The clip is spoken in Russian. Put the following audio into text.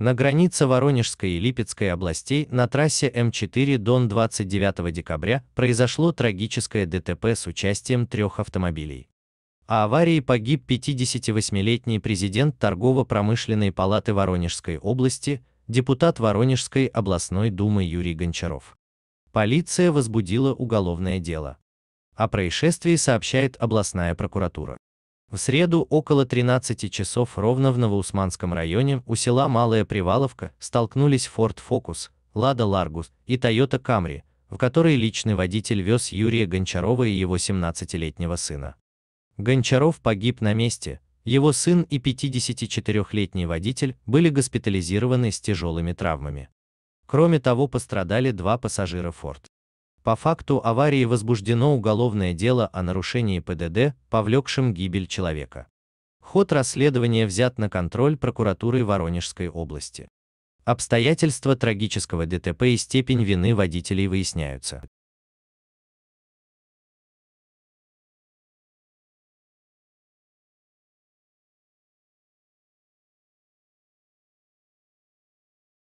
На границе Воронежской и Липецкой областей на трассе М4 Дон 29 декабря произошло трагическое ДТП с участием трех автомобилей. А аварии погиб 58-летний президент торгово-промышленной палаты Воронежской области, депутат Воронежской областной думы Юрий Гончаров. Полиция возбудила уголовное дело. О происшествии сообщает областная прокуратура. В среду около 13 часов ровно в Новоусманском районе у села Малая Приваловка столкнулись Ford Focus, Lada Largus и Toyota Camry, в которой личный водитель вез Юрия Гончарова и его 17-летнего сына. Гончаров погиб на месте, его сын и 54-летний водитель были госпитализированы с тяжелыми травмами. Кроме того пострадали два пассажира Ford. По факту аварии возбуждено уголовное дело о нарушении ПДД, повлекшем гибель человека. Ход расследования взят на контроль прокуратуры Воронежской области. Обстоятельства трагического ДТП и степень вины водителей выясняются.